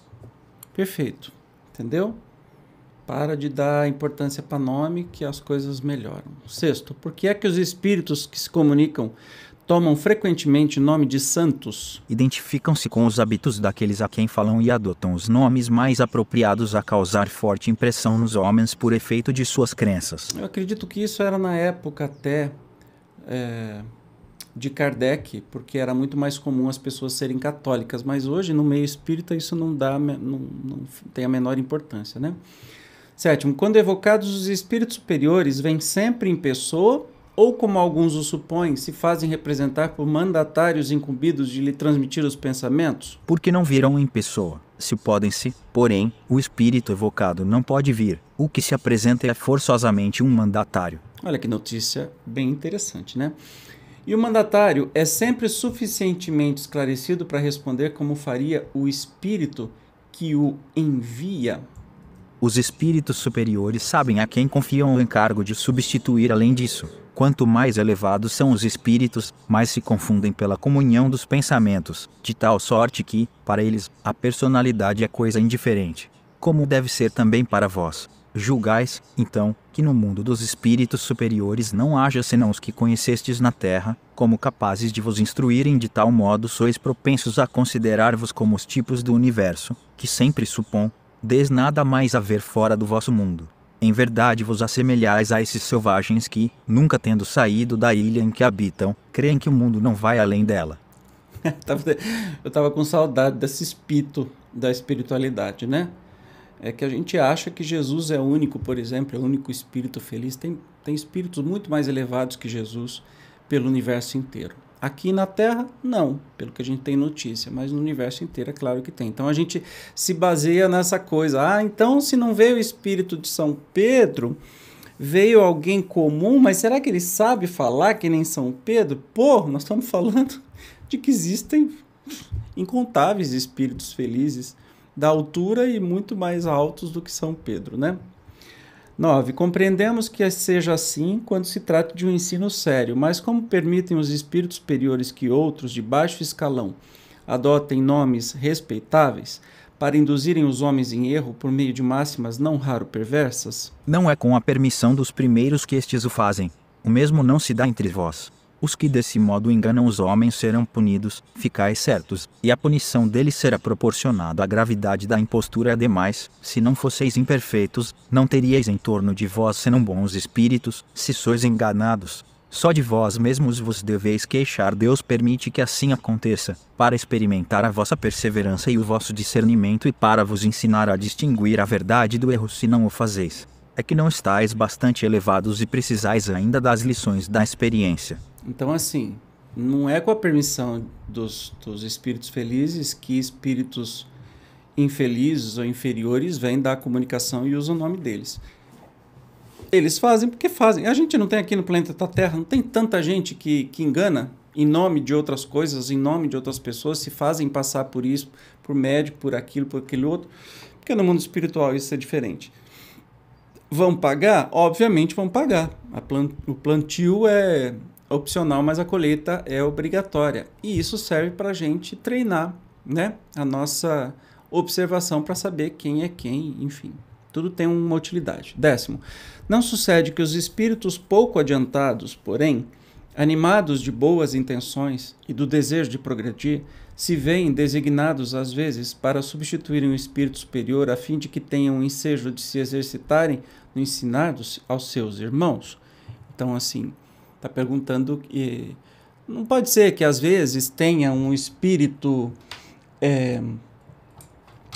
Perfeito. Entendeu? Para de dar importância para nome que as coisas melhoram. Sexto, por que é que os espíritos que se comunicam tomam frequentemente nome de santos? Identificam-se com os hábitos daqueles a quem falam e adotam os nomes mais apropriados a causar forte impressão nos homens por efeito de suas crenças. Eu acredito que isso era na época até é, de Kardec, porque era muito mais comum as pessoas serem católicas, mas hoje no meio espírita isso não dá, não, não tem a menor importância, né? Sétimo, quando evocados os espíritos superiores, vêm sempre em pessoa ou como alguns o supõem, se fazem representar por mandatários incumbidos de lhe transmitir os pensamentos? Porque não viram em pessoa. Se podem-se, porém, o espírito evocado não pode vir. O que se apresenta é forçosamente um mandatário. Olha que notícia bem interessante, né? E o mandatário é sempre suficientemente esclarecido para responder como faria o espírito que o envia. Os espíritos superiores sabem a quem confiam o encargo de substituir além disso. Quanto mais elevados são os espíritos, mais se confundem pela comunhão dos pensamentos, de tal sorte que, para eles, a personalidade é coisa indiferente. Como deve ser também para vós. Julgais, então, que no mundo dos espíritos superiores não haja senão os que conhecestes na terra, como capazes de vos instruírem de tal modo sois propensos a considerar-vos como os tipos do universo, que sempre supõem deis nada mais a ver fora do vosso mundo. Em verdade vos assemelhais a esses selvagens que, nunca tendo saído da ilha em que habitam, creem que o mundo não vai além dela. <laughs> Eu estava com saudade desse espírito da espiritualidade, né? É que a gente acha que Jesus é único, por exemplo, é o único espírito feliz. Tem, tem espíritos muito mais elevados que Jesus pelo universo inteiro. Aqui na Terra, não, pelo que a gente tem notícia, mas no universo inteiro é claro que tem. Então a gente se baseia nessa coisa. Ah, então se não veio o espírito de São Pedro, veio alguém comum, mas será que ele sabe falar que nem São Pedro? Pô, nós estamos falando de que existem incontáveis espíritos felizes da altura e muito mais altos do que São Pedro, né? 9. Compreendemos que seja assim quando se trata de um ensino sério, mas como permitem os espíritos superiores que outros de baixo escalão adotem nomes respeitáveis para induzirem os homens em erro por meio de máximas não raro perversas? Não é com a permissão dos primeiros que estes o fazem. O mesmo não se dá entre vós. Os que desse modo enganam os homens serão punidos, ficais certos, e a punição deles será proporcionada à gravidade da impostura. Ademais, se não fosseis imperfeitos, não teríeis em torno de vós senão bons espíritos, se sois enganados. Só de vós mesmos vos deveis queixar. Deus permite que assim aconteça, para experimentar a vossa perseverança e o vosso discernimento e para vos ensinar a distinguir a verdade do erro se não o fazeis. É que não estáis bastante elevados e precisais ainda das lições da experiência. Então, assim, não é com a permissão dos, dos espíritos felizes que espíritos infelizes ou inferiores vêm dar comunicação e usam o nome deles. Eles fazem porque fazem. A gente não tem aqui no planeta Terra, não tem tanta gente que, que engana em nome de outras coisas, em nome de outras pessoas, se fazem passar por isso, por médico, por aquilo, por aquele outro. Porque no mundo espiritual isso é diferente. Vão pagar? Obviamente vão pagar. Plant, o plantio é opcional, mas a colheita é obrigatória. E isso serve para a gente treinar né? a nossa observação para saber quem é quem, enfim. Tudo tem uma utilidade. Décimo, não sucede que os espíritos pouco adiantados, porém, animados de boas intenções e do desejo de progredir, se veem designados às vezes para substituírem um espírito superior a fim de que tenham o ensejo de se exercitarem no ensinados aos seus irmãos. Então, assim, Está perguntando que. Não pode ser que às vezes tenha um espírito. É,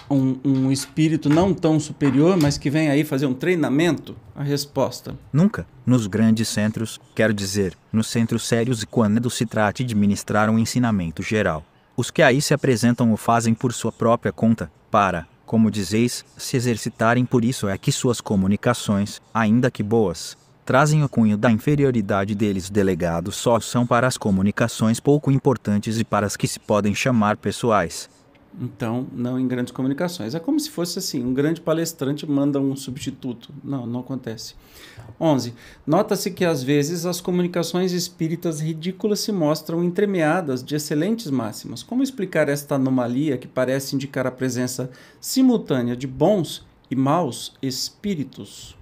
um, um, espírito não tão superior, mas que vem aí fazer um treinamento? A resposta: Nunca. Nos grandes centros, quero dizer, nos centros sérios e quando se trate de ministrar um ensinamento geral. Os que aí se apresentam o fazem por sua própria conta, para, como dizeis, se exercitarem por isso é que suas comunicações, ainda que boas, trazem o cunho da inferioridade deles. Delegados só são para as comunicações pouco importantes e para as que se podem chamar pessoais. Então, não em grandes comunicações. É como se fosse assim, um grande palestrante manda um substituto. Não, não acontece. 11. Nota-se que às vezes as comunicações espíritas ridículas se mostram entremeadas de excelentes máximas. Como explicar esta anomalia que parece indicar a presença simultânea de bons e maus espíritos?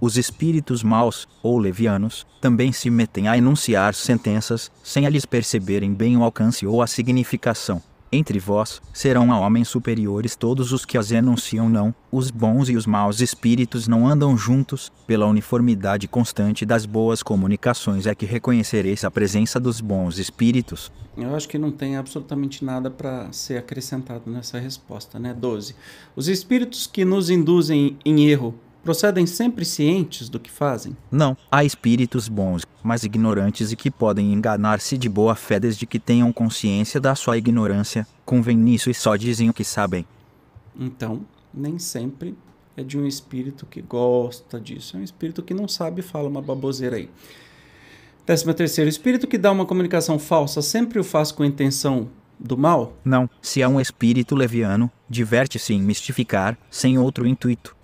os espíritos maus, ou levianos, também se metem a enunciar sentenças, sem eles perceberem bem o alcance ou a significação. Entre vós, serão a homens superiores todos os que as enunciam não, os bons e os maus espíritos não andam juntos, pela uniformidade constante das boas comunicações é que reconhecereis a presença dos bons espíritos. Eu acho que não tem absolutamente nada para ser acrescentado nessa resposta, né? 12. Os espíritos que nos induzem em erro procedem sempre cientes do que fazem? Não. Há espíritos bons, mas ignorantes e que podem enganar-se de boa fé desde que tenham consciência da sua ignorância, convém nisso e só dizem o que sabem. Então, nem sempre é de um espírito que gosta disso, é um espírito que não sabe e fala uma baboseira aí. Décima terceira, o espírito que dá uma comunicação falsa sempre o faz com intenção do mal? Não. Se é um espírito leviano, diverte-se em mistificar, sem outro intuito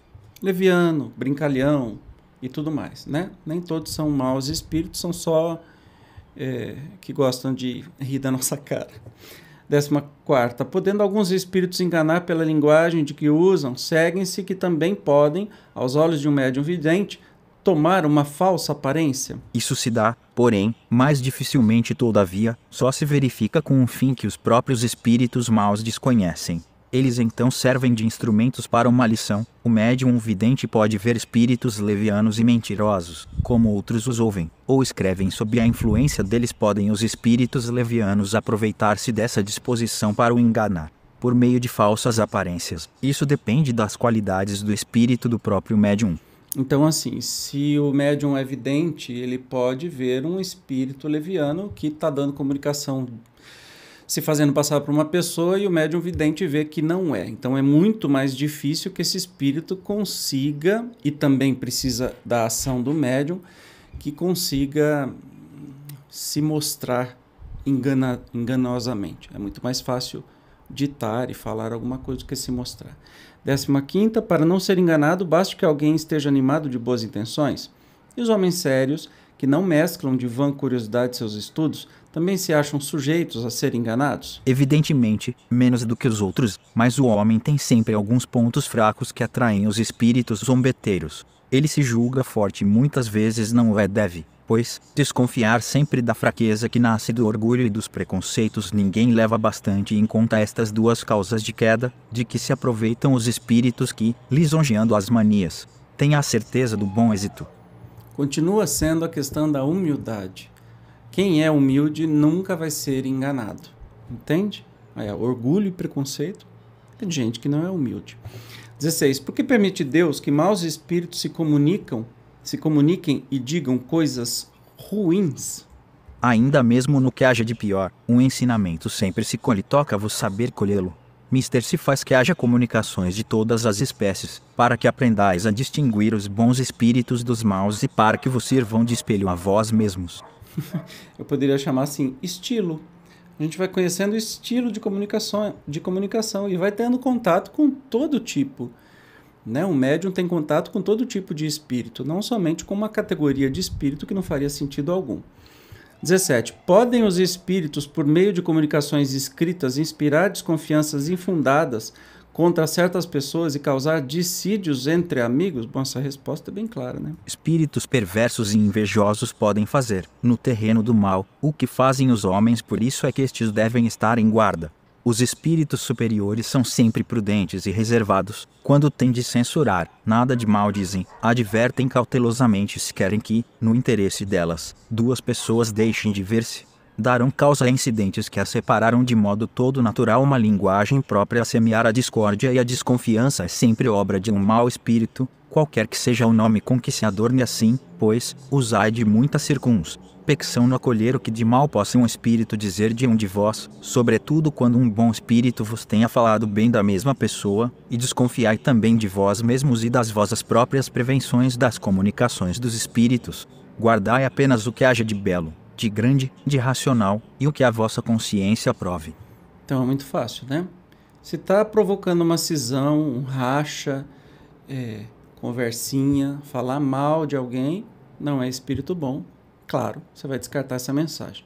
leviano, brincalhão e tudo mais, né? Nem todos são maus espíritos, são só é, que gostam de rir da <laughs> nossa cara. Décima quarta, podendo alguns espíritos enganar pela linguagem de que usam, seguem-se que também podem, aos olhos de um médium vidente, tomar uma falsa aparência? Isso se dá, porém, mais dificilmente, todavia, só se verifica com um fim que os próprios espíritos maus desconhecem. Eles então servem de instrumentos para uma lição. O médium vidente pode ver espíritos levianos e mentirosos, como outros os ouvem, ou escrevem sob a influência deles podem os espíritos levianos aproveitar-se dessa disposição para o enganar por meio de falsas aparências. Isso depende das qualidades do espírito do próprio médium. Então, assim, se o médium é vidente, ele pode ver um espírito leviano que está dando comunicação se fazendo passar por uma pessoa e o médium vidente vê que não é. Então é muito mais difícil que esse espírito consiga, e também precisa da ação do médium, que consiga se mostrar engana, enganosamente. É muito mais fácil ditar e falar alguma coisa do que se mostrar. Décima quinta, para não ser enganado, basta que alguém esteja animado de boas intenções. E os homens sérios, que não mesclam de vã curiosidade seus estudos, também se acham sujeitos a ser enganados? Evidentemente, menos do que os outros, mas o homem tem sempre alguns pontos fracos que atraem os espíritos zombeteiros. Ele se julga forte e muitas vezes não é deve, pois, desconfiar sempre da fraqueza que nasce do orgulho e dos preconceitos ninguém leva bastante em conta estas duas causas de queda, de que se aproveitam os espíritos que, lisonjeando as manias, têm a certeza do bom êxito. Continua sendo a questão da humildade quem é humilde nunca vai ser enganado. Entende? É, orgulho e preconceito é de gente que não é humilde. 16. Por que permite Deus que maus espíritos se comunicam, se comuniquem e digam coisas ruins? Ainda mesmo no que haja de pior, um ensinamento sempre se colhe toca-vos saber colhê-lo. Mister se faz que haja comunicações de todas as espécies, para que aprendais a distinguir os bons espíritos dos maus e para que vos sirvam de espelho a vós mesmos, <laughs> Eu poderia chamar assim estilo. A gente vai conhecendo o estilo de comunicação, de comunicação e vai tendo contato com todo tipo. Né? O médium tem contato com todo tipo de espírito, não somente com uma categoria de espírito que não faria sentido algum. 17. Podem os espíritos, por meio de comunicações escritas, inspirar desconfianças infundadas contra certas pessoas e causar dissídios entre amigos? Bom, essa resposta é bem clara, né? Espíritos perversos e invejosos podem fazer, no terreno do mal, o que fazem os homens, por isso é que estes devem estar em guarda. Os espíritos superiores são sempre prudentes e reservados, quando têm de censurar, nada de mal dizem, advertem cautelosamente se querem que, no interesse delas, duas pessoas deixem de ver-se darão causa a incidentes que a separaram de modo todo natural uma linguagem própria a semear a discórdia e a desconfiança é sempre obra de um mau espírito, qualquer que seja o nome com que se adorne assim, pois, usai de muita circunspecção no acolher o que de mal possa um espírito dizer de um de vós, sobretudo quando um bom espírito vos tenha falado bem da mesma pessoa, e desconfiai também de vós mesmos e das vossas próprias prevenções das comunicações dos espíritos. Guardai apenas o que haja de belo de grande, de racional e o que a vossa consciência prove. Então é muito fácil, né? Se está provocando uma cisão, um racha, é, conversinha, falar mal de alguém, não é espírito bom. Claro, você vai descartar essa mensagem.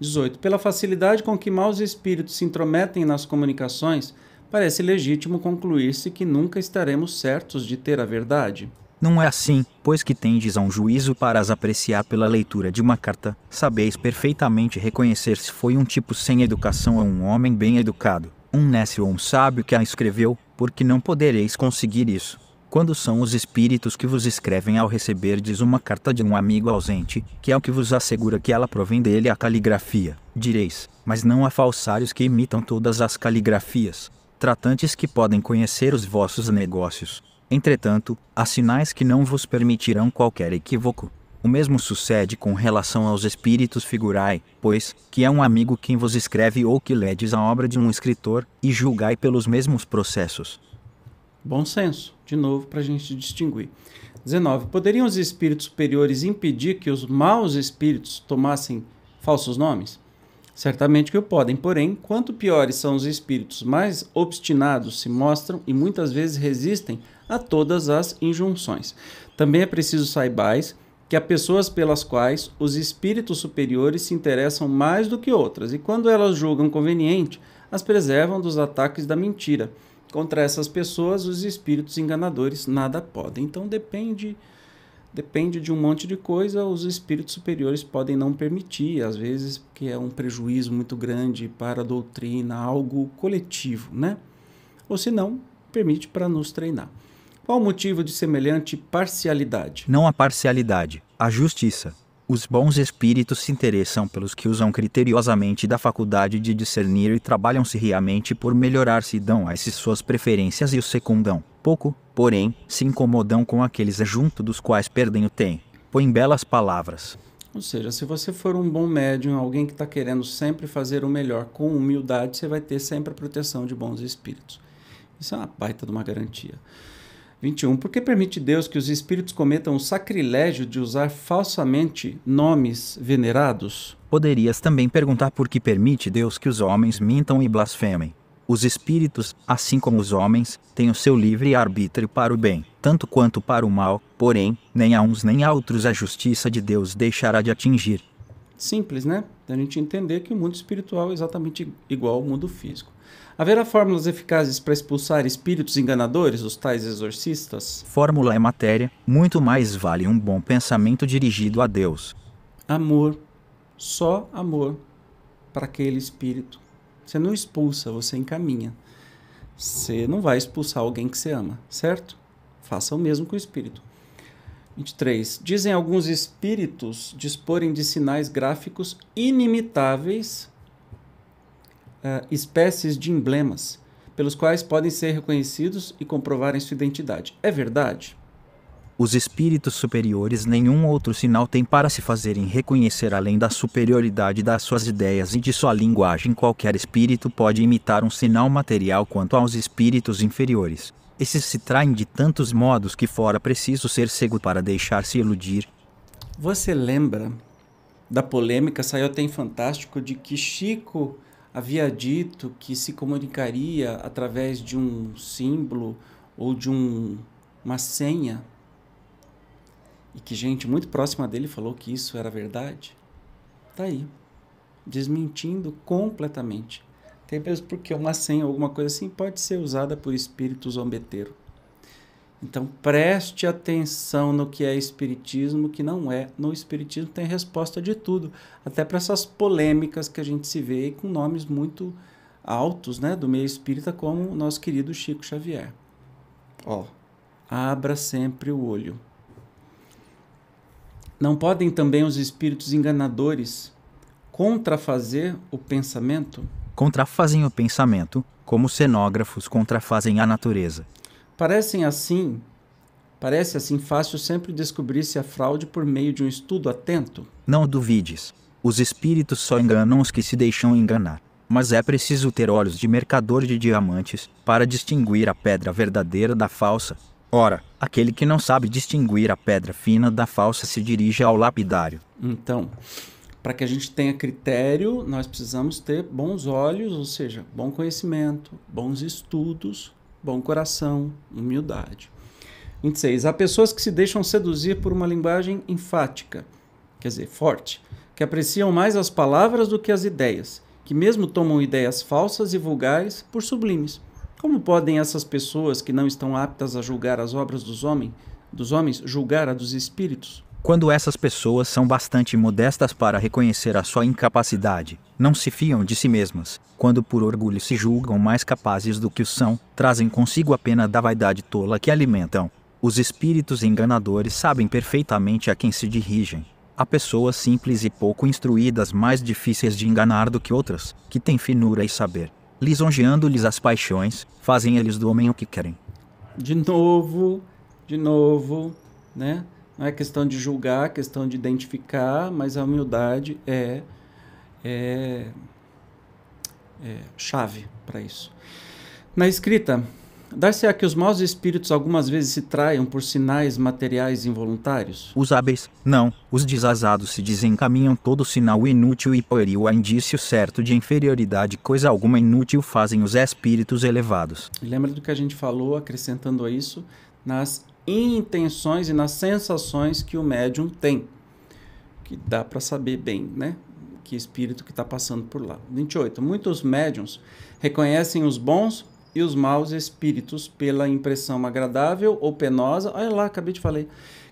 18. Pela facilidade com que maus espíritos se intrometem nas comunicações, parece legítimo concluir-se que nunca estaremos certos de ter a verdade. Não é assim, pois que tendes a um juízo para as apreciar pela leitura de uma carta, sabeis perfeitamente reconhecer se foi um tipo sem educação ou um homem bem educado, um nécio ou um sábio que a escreveu, porque não podereis conseguir isso. Quando são os espíritos que vos escrevem ao receberdes uma carta de um amigo ausente, que é o que vos assegura que ela provém dele a caligrafia, direis, mas não há falsários que imitam todas as caligrafias, tratantes que podem conhecer os vossos negócios, Entretanto, há sinais que não vos permitirão qualquer equívoco. O mesmo sucede com relação aos espíritos figurai, pois, que é um amigo quem vos escreve ou que ledes a obra de um escritor, e julgai pelos mesmos processos. Bom senso, de novo, para a gente distinguir. 19. Poderiam os espíritos superiores impedir que os maus espíritos tomassem falsos nomes? Certamente que o podem, porém, quanto piores são os espíritos, mais obstinados se mostram e muitas vezes resistem a todas as injunções. Também é preciso saibais que há pessoas pelas quais os espíritos superiores se interessam mais do que outras, e quando elas julgam conveniente, as preservam dos ataques da mentira. Contra essas pessoas, os espíritos enganadores nada podem. Então depende depende de um monte de coisa, os espíritos superiores podem não permitir, às vezes porque é um prejuízo muito grande para a doutrina, algo coletivo, né? Ou se não, permite para nos treinar. Qual o motivo de semelhante parcialidade? Não há parcialidade, há justiça. Os bons espíritos se interessam pelos que usam criteriosamente da faculdade de discernir e trabalham-se riamente por melhorar-se e dão a esses suas preferências e os secundam. Pouco, porém, se incomodam com aqueles junto dos quais perdem o tem. Põem belas palavras. Ou seja, se você for um bom médium, alguém que está querendo sempre fazer o melhor com humildade, você vai ter sempre a proteção de bons espíritos. Isso é uma baita de uma garantia. 21. Por que permite Deus que os espíritos cometam o sacrilégio de usar falsamente nomes venerados? Poderias também perguntar por que permite Deus que os homens mintam e blasfemem. Os espíritos, assim como os homens, têm o seu livre arbítrio para o bem, tanto quanto para o mal, porém, nem a uns nem a outros a justiça de Deus deixará de atingir. Simples, né? A gente entender que o mundo espiritual é exatamente igual ao mundo físico. Haverá fórmulas eficazes para expulsar espíritos enganadores, os tais exorcistas? Fórmula é matéria, muito mais vale um bom pensamento dirigido a Deus. Amor, só amor para aquele espírito. Você não expulsa, você encaminha. Você não vai expulsar alguém que você ama, certo? Faça o mesmo com o espírito. 23. Dizem alguns espíritos disporem de sinais gráficos inimitáveis uh, espécies de emblemas, pelos quais podem ser reconhecidos e comprovarem sua identidade. É verdade? Os espíritos superiores nenhum outro sinal têm para se fazerem reconhecer além da superioridade das suas ideias e de sua linguagem. Qualquer espírito pode imitar um sinal material quanto aos espíritos inferiores. Esses se traem de tantos modos que fora preciso ser cego para deixar-se iludir. Você lembra da polêmica saiu até em Fantástico de que Chico havia dito que se comunicaria através de um símbolo ou de um, uma senha. E que gente muito próxima dele falou que isso era verdade. Tá aí. Desmentindo completamente. Até mesmo porque uma senha ou alguma coisa assim pode ser usada por espírito zombeteiro. Então preste atenção no que é espiritismo, que não é. No espiritismo tem resposta de tudo, até para essas polêmicas que a gente se vê com nomes muito altos, né, do meio espírita, como o nosso querido Chico Xavier. Ó, oh. abra sempre o olho. Não podem também os espíritos enganadores contrafazer o pensamento? Contrafazem o pensamento, como cenógrafos contrafazem a natureza. Parecem assim, parece assim fácil sempre descobrir-se a fraude por meio de um estudo atento. Não duvides. Os espíritos só enganam os que se deixam enganar. Mas é preciso ter olhos de mercador de diamantes para distinguir a pedra verdadeira da falsa. Ora, aquele que não sabe distinguir a pedra fina da falsa se dirige ao lapidário. Então, para que a gente tenha critério, nós precisamos ter bons olhos, ou seja, bom conhecimento, bons estudos, bom coração, humildade. 26. Há pessoas que se deixam seduzir por uma linguagem enfática, quer dizer, forte, que apreciam mais as palavras do que as ideias, que mesmo tomam ideias falsas e vulgares por sublimes. Como podem essas pessoas que não estão aptas a julgar as obras dos homens, dos homens, julgar a dos espíritos? Quando essas pessoas são bastante modestas para reconhecer a sua incapacidade, não se fiam de si mesmas, quando por orgulho se julgam mais capazes do que o são, trazem consigo a pena da vaidade tola que alimentam. Os espíritos enganadores sabem perfeitamente a quem se dirigem. Há pessoas simples e pouco instruídas mais difíceis de enganar do que outras, que têm finura e saber. Lisonjeando-lhes as paixões, fazem eles do homem o que querem. De novo, de novo, né? Não é questão de julgar, questão de identificar, mas a humildade é, é, é chave para isso. Na escrita, Dar-se-á que os maus espíritos algumas vezes se traiam por sinais materiais involuntários? Os hábeis, não. Os desazados se desencaminham todo sinal inútil e pueril a indício certo de inferioridade, coisa alguma inútil fazem os espíritos elevados. Lembra do que a gente falou, acrescentando a isso, nas intenções e nas sensações que o médium tem, que dá para saber bem, né? Que espírito que está passando por lá. 28. Muitos médiums reconhecem os bons e os maus espíritos pela impressão agradável ou penosa. Olha lá, acabei de falar.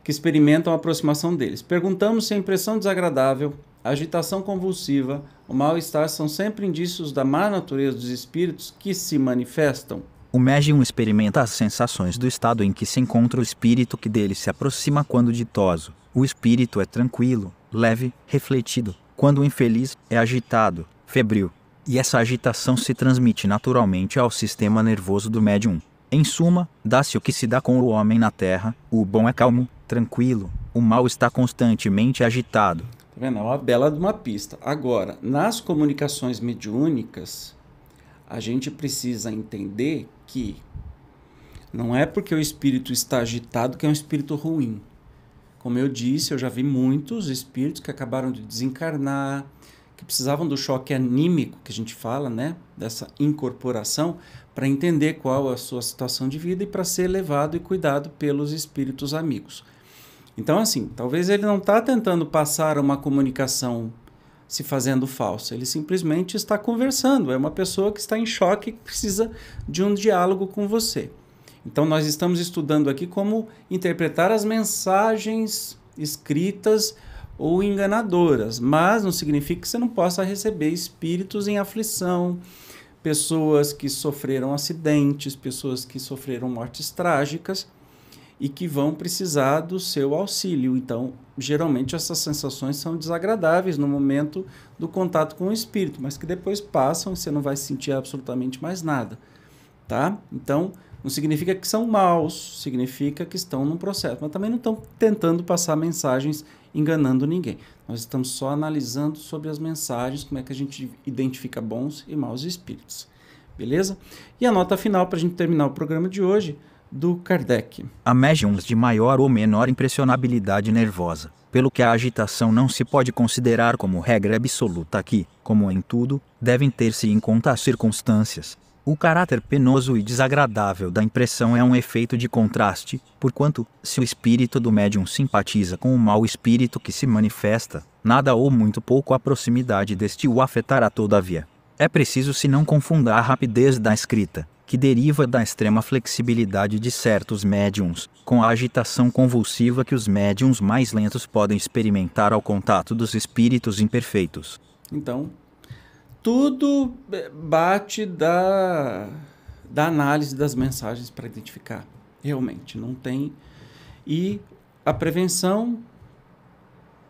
Que experimentam a aproximação deles. Perguntamos se a impressão desagradável, a agitação convulsiva, o mal-estar são sempre indícios da má natureza dos espíritos que se manifestam. O médium experimenta as sensações do estado em que se encontra o espírito que dele se aproxima quando ditoso. O espírito é tranquilo, leve, refletido. Quando o infeliz é agitado, febril. E essa agitação se transmite naturalmente ao sistema nervoso do médium. Em suma, dá-se o que se dá com o homem na terra: o bom é calmo, tranquilo, o mal está constantemente agitado. Tá vendo? É uma bela de uma pista. Agora, nas comunicações mediúnicas, a gente precisa entender que não é porque o espírito está agitado que é um espírito ruim. Como eu disse, eu já vi muitos espíritos que acabaram de desencarnar, que precisavam do choque anímico que a gente fala, né, dessa incorporação, para entender qual a sua situação de vida e para ser levado e cuidado pelos espíritos amigos. Então, assim, talvez ele não está tentando passar uma comunicação se fazendo falso. Ele simplesmente está conversando. É uma pessoa que está em choque e precisa de um diálogo com você. Então, nós estamos estudando aqui como interpretar as mensagens escritas ou enganadoras, mas não significa que você não possa receber espíritos em aflição, pessoas que sofreram acidentes, pessoas que sofreram mortes trágicas e que vão precisar do seu auxílio. Então, geralmente essas sensações são desagradáveis no momento do contato com o espírito, mas que depois passam e você não vai sentir absolutamente mais nada, tá? Então, não significa que são maus, significa que estão num processo, mas também não estão tentando passar mensagens enganando ninguém. Nós estamos só analisando sobre as mensagens, como é que a gente identifica bons e maus espíritos. Beleza? E a nota final para a gente terminar o programa de hoje do Kardec. Há médiums de maior ou menor impressionabilidade nervosa, pelo que a agitação não se pode considerar como regra absoluta aqui, como em tudo, devem ter-se em conta as circunstâncias. O caráter penoso e desagradável da impressão é um efeito de contraste, porquanto, se o espírito do médium simpatiza com o mau espírito que se manifesta, nada ou muito pouco a proximidade deste o afetará todavia. É preciso se não confundar a rapidez da escrita, que deriva da extrema flexibilidade de certos médiums, com a agitação convulsiva que os médiums mais lentos podem experimentar ao contato dos espíritos imperfeitos. Então, tudo eh, bate da, da análise das mensagens para identificar. Realmente, não tem. E a prevenção,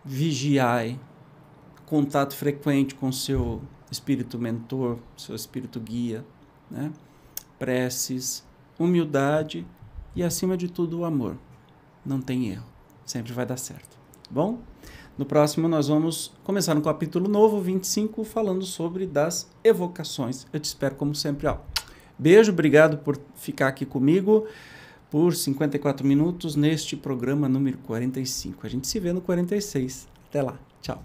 vigiai, contato frequente com seu espírito mentor, seu espírito guia, né? preces, humildade e, acima de tudo, o amor. Não tem erro. Sempre vai dar certo. Bom? No próximo, nós vamos começar um capítulo novo, 25, falando sobre das evocações. Eu te espero, como sempre. Ó. Beijo, obrigado por ficar aqui comigo por 54 minutos neste programa número 45. A gente se vê no 46. Até lá. Tchau.